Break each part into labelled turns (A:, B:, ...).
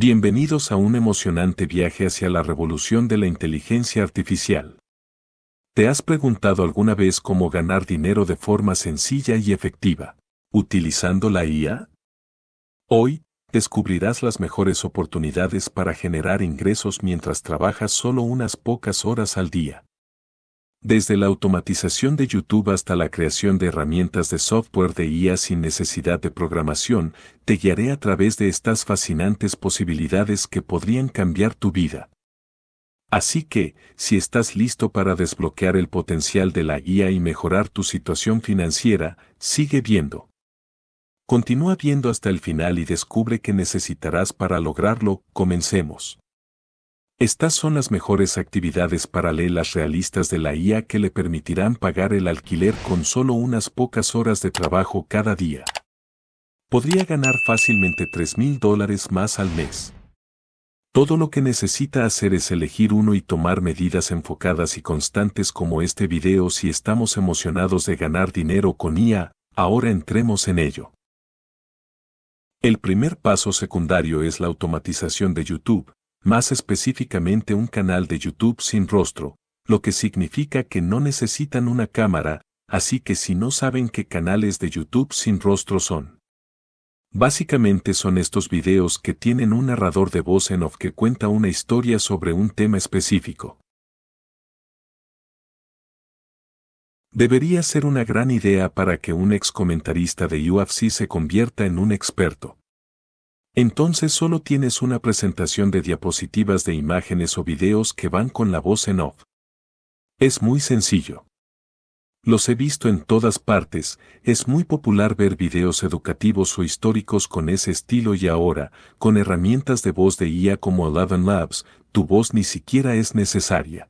A: Bienvenidos a un emocionante viaje hacia la revolución de la inteligencia artificial. ¿Te has preguntado alguna vez cómo ganar dinero de forma sencilla y efectiva, utilizando la IA? Hoy, descubrirás las mejores oportunidades para generar ingresos mientras trabajas solo unas pocas horas al día. Desde la automatización de YouTube hasta la creación de herramientas de software de IA sin necesidad de programación, te guiaré a través de estas fascinantes posibilidades que podrían cambiar tu vida. Así que, si estás listo para desbloquear el potencial de la IA y mejorar tu situación financiera, sigue viendo. Continúa viendo hasta el final y descubre qué necesitarás para lograrlo, comencemos. Estas son las mejores actividades paralelas realistas de la IA que le permitirán pagar el alquiler con solo unas pocas horas de trabajo cada día. Podría ganar fácilmente $3,000 mil dólares más al mes. Todo lo que necesita hacer es elegir uno y tomar medidas enfocadas y constantes como este video si estamos emocionados de ganar dinero con IA, ahora entremos en ello. El primer paso secundario es la automatización de YouTube, más específicamente un canal de YouTube sin rostro, lo que significa que no necesitan una cámara, así que si no saben qué canales de YouTube sin rostro son. Básicamente son estos videos que tienen un narrador de voz en off que cuenta una historia sobre un tema específico. Debería ser una gran idea para que un ex comentarista de UFC se convierta en un experto. Entonces solo tienes una presentación de diapositivas de imágenes o videos que van con la voz en off. Es muy sencillo. Los he visto en todas partes, es muy popular ver videos educativos o históricos con ese estilo y ahora, con herramientas de voz de IA como Eleven Labs, tu voz ni siquiera es necesaria.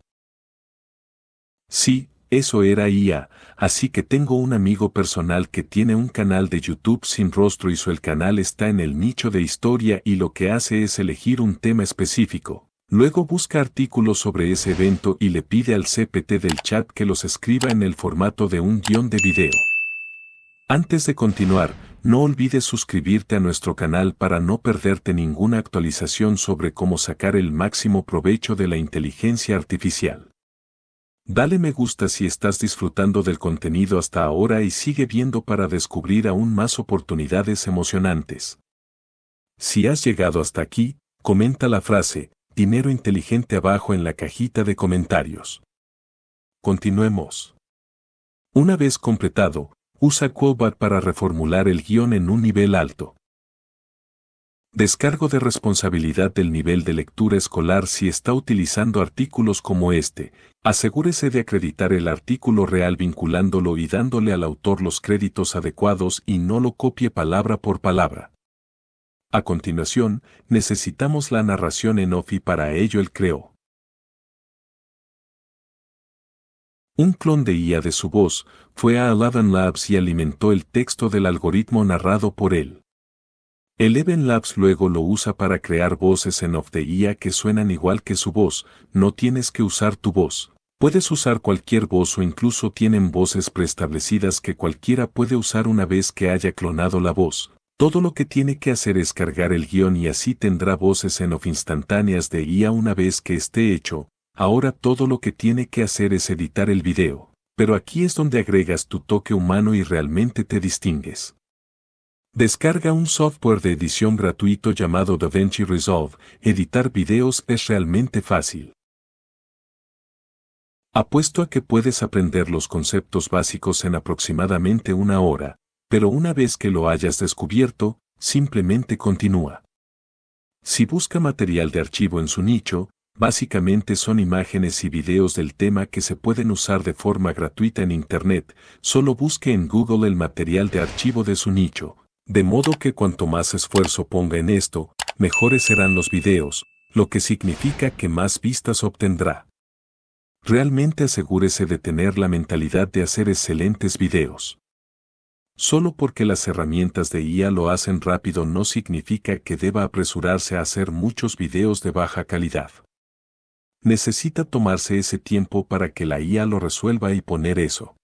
A: Sí, eso era IA, así que tengo un amigo personal que tiene un canal de YouTube sin rostro y su el canal está en el nicho de historia y lo que hace es elegir un tema específico. Luego busca artículos sobre ese evento y le pide al CPT del chat que los escriba en el formato de un guión de video. Antes de continuar, no olvides suscribirte a nuestro canal para no perderte ninguna actualización sobre cómo sacar el máximo provecho de la inteligencia artificial. Dale me gusta si estás disfrutando del contenido hasta ahora y sigue viendo para descubrir aún más oportunidades emocionantes. Si has llegado hasta aquí, comenta la frase, dinero inteligente abajo en la cajita de comentarios. Continuemos. Una vez completado, usa Quobat para reformular el guión en un nivel alto. Descargo de responsabilidad del nivel de lectura escolar si está utilizando artículos como este. Asegúrese de acreditar el artículo real vinculándolo y dándole al autor los créditos adecuados y no lo copie palabra por palabra. A continuación, necesitamos la narración en off y para ello el creó. Un clon de IA de su voz fue a Aladdin Labs y alimentó el texto del algoritmo narrado por él. Eleven Labs luego lo usa para crear voces en off de IA que suenan igual que su voz, no tienes que usar tu voz. Puedes usar cualquier voz o incluso tienen voces preestablecidas que cualquiera puede usar una vez que haya clonado la voz. Todo lo que tiene que hacer es cargar el guión y así tendrá voces en off instantáneas de IA una vez que esté hecho. Ahora todo lo que tiene que hacer es editar el video. Pero aquí es donde agregas tu toque humano y realmente te distingues. Descarga un software de edición gratuito llamado DaVinci Resolve. Editar videos es realmente fácil. Apuesto a que puedes aprender los conceptos básicos en aproximadamente una hora, pero una vez que lo hayas descubierto, simplemente continúa. Si busca material de archivo en su nicho, básicamente son imágenes y videos del tema que se pueden usar de forma gratuita en Internet, solo busque en Google el material de archivo de su nicho, de modo que cuanto más esfuerzo ponga en esto, mejores serán los videos, lo que significa que más vistas obtendrá. Realmente asegúrese de tener la mentalidad de hacer excelentes videos. Solo porque las herramientas de IA lo hacen rápido no significa que deba apresurarse a hacer muchos videos de baja calidad. Necesita tomarse ese tiempo para que la IA lo resuelva y poner eso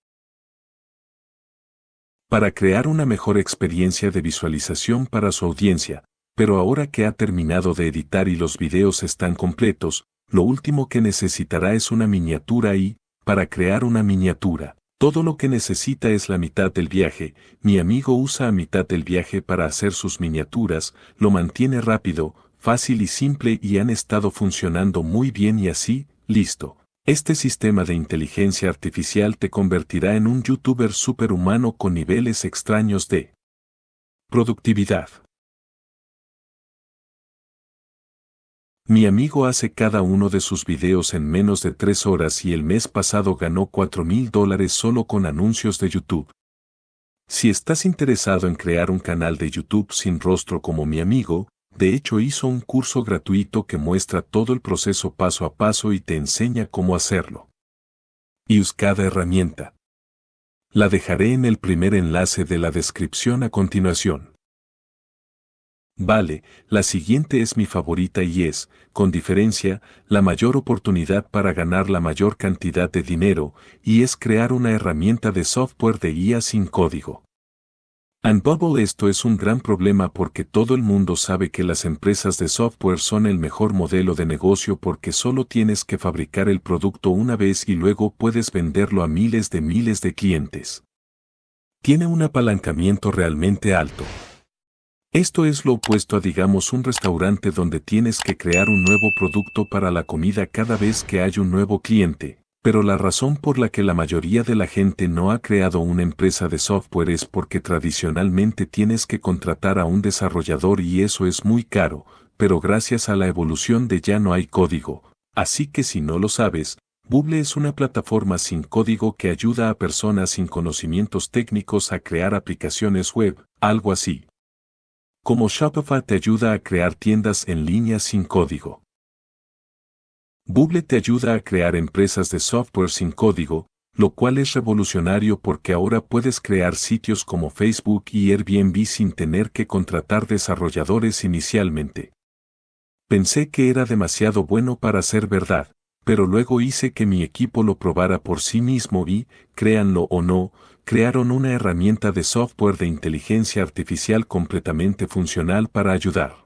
A: para crear una mejor experiencia de visualización para su audiencia, pero ahora que ha terminado de editar y los videos están completos, lo último que necesitará es una miniatura y, para crear una miniatura, todo lo que necesita es la mitad del viaje, mi amigo usa a mitad del viaje para hacer sus miniaturas, lo mantiene rápido, fácil y simple y han estado funcionando muy bien y así, listo, este sistema de inteligencia artificial te convertirá en un youtuber superhumano con niveles extraños de productividad. Mi amigo hace cada uno de sus videos en menos de 3 horas y el mes pasado ganó 4 mil dólares solo con anuncios de YouTube. Si estás interesado en crear un canal de YouTube sin rostro como mi amigo, de hecho hizo un curso gratuito que muestra todo el proceso paso a paso y te enseña cómo hacerlo. Y cada herramienta. La dejaré en el primer enlace de la descripción a continuación. Vale, la siguiente es mi favorita y es, con diferencia, la mayor oportunidad para ganar la mayor cantidad de dinero, y es crear una herramienta de software de guía sin código. And Bubble esto es un gran problema porque todo el mundo sabe que las empresas de software son el mejor modelo de negocio porque solo tienes que fabricar el producto una vez y luego puedes venderlo a miles de miles de clientes. Tiene un apalancamiento realmente alto. Esto es lo opuesto a digamos un restaurante donde tienes que crear un nuevo producto para la comida cada vez que hay un nuevo cliente, pero la razón por la que la mayoría de la gente no ha creado una empresa de software es porque tradicionalmente tienes que contratar a un desarrollador y eso es muy caro, pero gracias a la evolución de ya no hay código, así que si no lo sabes, Bubble es una plataforma sin código que ayuda a personas sin conocimientos técnicos a crear aplicaciones web, algo así. Como Shopify te ayuda a crear tiendas en línea sin código. Google te ayuda a crear empresas de software sin código, lo cual es revolucionario porque ahora puedes crear sitios como Facebook y Airbnb sin tener que contratar desarrolladores inicialmente. Pensé que era demasiado bueno para ser verdad, pero luego hice que mi equipo lo probara por sí mismo y, créanlo o no, crearon una herramienta de software de inteligencia artificial completamente funcional para ayudar.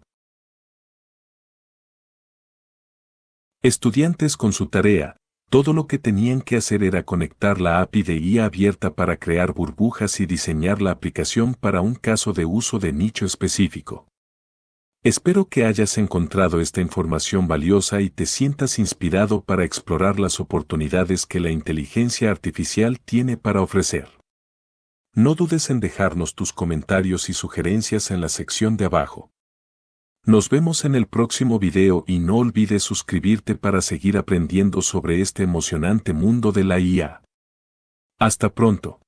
A: Estudiantes con su tarea, todo lo que tenían que hacer era conectar la API de IA abierta para crear burbujas y diseñar la aplicación para un caso de uso de nicho específico. Espero que hayas encontrado esta información valiosa y te sientas inspirado para explorar las oportunidades que la inteligencia artificial tiene para ofrecer. No dudes en dejarnos tus comentarios y sugerencias en la sección de abajo. Nos vemos en el próximo video y no olvides suscribirte para seguir aprendiendo sobre este emocionante mundo de la IA. Hasta pronto.